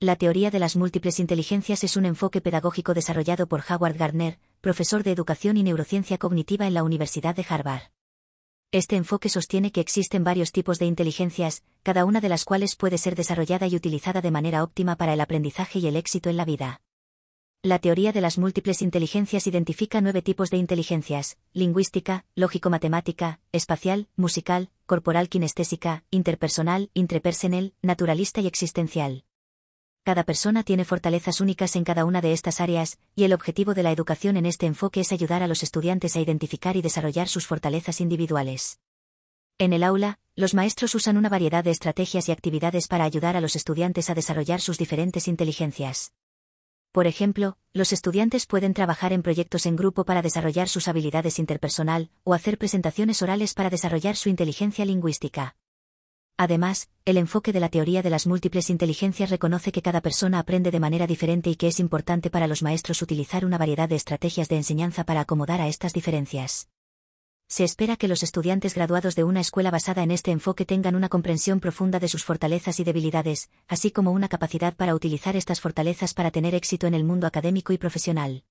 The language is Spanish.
La teoría de las múltiples inteligencias es un enfoque pedagógico desarrollado por Howard Gardner, profesor de educación y neurociencia cognitiva en la Universidad de Harvard. Este enfoque sostiene que existen varios tipos de inteligencias, cada una de las cuales puede ser desarrollada y utilizada de manera óptima para el aprendizaje y el éxito en la vida. La teoría de las múltiples inteligencias identifica nueve tipos de inteligencias, lingüística, lógico-matemática, espacial, musical, corporal-kinestésica, interpersonal, intrapersonal, naturalista y existencial. Cada persona tiene fortalezas únicas en cada una de estas áreas, y el objetivo de la educación en este enfoque es ayudar a los estudiantes a identificar y desarrollar sus fortalezas individuales. En el aula, los maestros usan una variedad de estrategias y actividades para ayudar a los estudiantes a desarrollar sus diferentes inteligencias. Por ejemplo, los estudiantes pueden trabajar en proyectos en grupo para desarrollar sus habilidades interpersonal, o hacer presentaciones orales para desarrollar su inteligencia lingüística. Además, el enfoque de la teoría de las múltiples inteligencias reconoce que cada persona aprende de manera diferente y que es importante para los maestros utilizar una variedad de estrategias de enseñanza para acomodar a estas diferencias. Se espera que los estudiantes graduados de una escuela basada en este enfoque tengan una comprensión profunda de sus fortalezas y debilidades, así como una capacidad para utilizar estas fortalezas para tener éxito en el mundo académico y profesional.